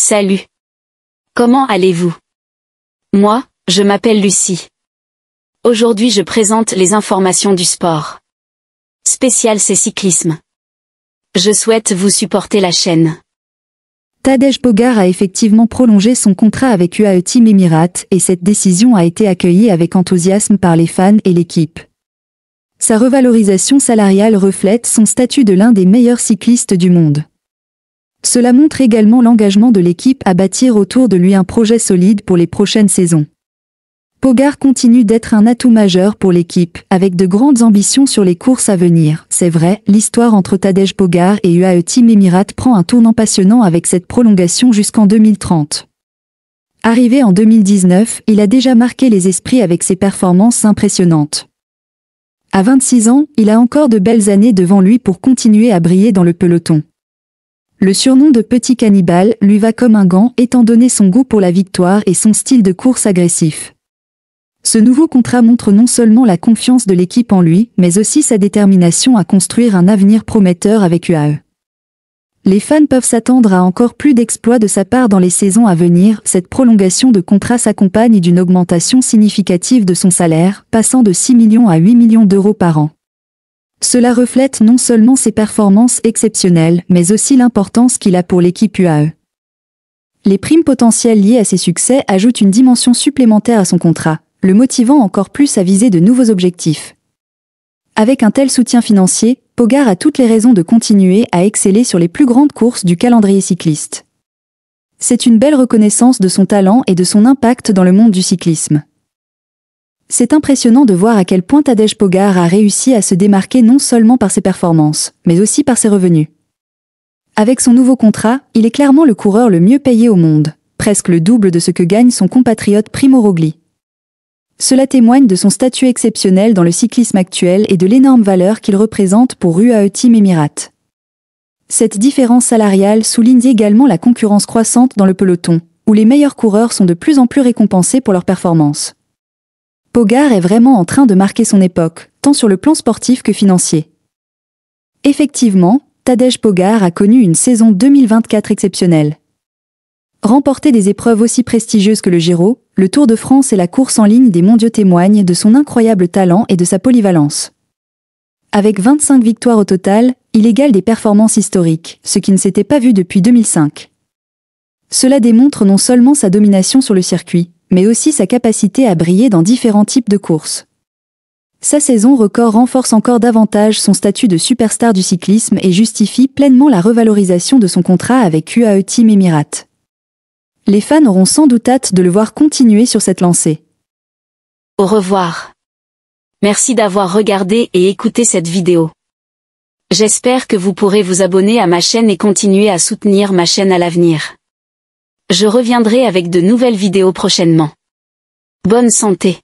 Salut. Comment allez-vous Moi, je m'appelle Lucie. Aujourd'hui je présente les informations du sport. Spécial c'est cyclisme. Je souhaite vous supporter la chaîne. Tadej Pogar a effectivement prolongé son contrat avec UAE Team Emirates et cette décision a été accueillie avec enthousiasme par les fans et l'équipe. Sa revalorisation salariale reflète son statut de l'un des meilleurs cyclistes du monde. Cela montre également l'engagement de l'équipe à bâtir autour de lui un projet solide pour les prochaines saisons. Pogar continue d'être un atout majeur pour l'équipe, avec de grandes ambitions sur les courses à venir. C'est vrai, l'histoire entre Tadej Pogar et UAE Team Emirates prend un tournant passionnant avec cette prolongation jusqu'en 2030. Arrivé en 2019, il a déjà marqué les esprits avec ses performances impressionnantes. À 26 ans, il a encore de belles années devant lui pour continuer à briller dans le peloton. Le surnom de Petit Cannibal lui va comme un gant étant donné son goût pour la victoire et son style de course agressif. Ce nouveau contrat montre non seulement la confiance de l'équipe en lui, mais aussi sa détermination à construire un avenir prometteur avec UAE. Les fans peuvent s'attendre à encore plus d'exploits de sa part dans les saisons à venir. Cette prolongation de contrat s'accompagne d'une augmentation significative de son salaire, passant de 6 millions à 8 millions d'euros par an. Cela reflète non seulement ses performances exceptionnelles, mais aussi l'importance qu'il a pour l'équipe UAE. Les primes potentielles liées à ses succès ajoutent une dimension supplémentaire à son contrat, le motivant encore plus à viser de nouveaux objectifs. Avec un tel soutien financier, Pogar a toutes les raisons de continuer à exceller sur les plus grandes courses du calendrier cycliste. C'est une belle reconnaissance de son talent et de son impact dans le monde du cyclisme. C'est impressionnant de voir à quel point Tadej Pogar a réussi à se démarquer non seulement par ses performances, mais aussi par ses revenus. Avec son nouveau contrat, il est clairement le coureur le mieux payé au monde, presque le double de ce que gagne son compatriote Primo Rogli. Cela témoigne de son statut exceptionnel dans le cyclisme actuel et de l'énorme valeur qu'il représente pour UAE Team Emirates. Cette différence salariale souligne également la concurrence croissante dans le peloton, où les meilleurs coureurs sont de plus en plus récompensés pour leurs performances. Pogar est vraiment en train de marquer son époque, tant sur le plan sportif que financier. Effectivement, Tadej Pogar a connu une saison 2024 exceptionnelle. Remporter des épreuves aussi prestigieuses que le Giro, le Tour de France et la course en ligne des mondiaux témoignent de son incroyable talent et de sa polyvalence. Avec 25 victoires au total, il égale des performances historiques, ce qui ne s'était pas vu depuis 2005. Cela démontre non seulement sa domination sur le circuit, mais aussi sa capacité à briller dans différents types de courses. Sa saison record renforce encore davantage son statut de superstar du cyclisme et justifie pleinement la revalorisation de son contrat avec UAE Team Emirates. Les fans auront sans doute hâte de le voir continuer sur cette lancée. Au revoir. Merci d'avoir regardé et écouté cette vidéo. J'espère que vous pourrez vous abonner à ma chaîne et continuer à soutenir ma chaîne à l'avenir. Je reviendrai avec de nouvelles vidéos prochainement. Bonne santé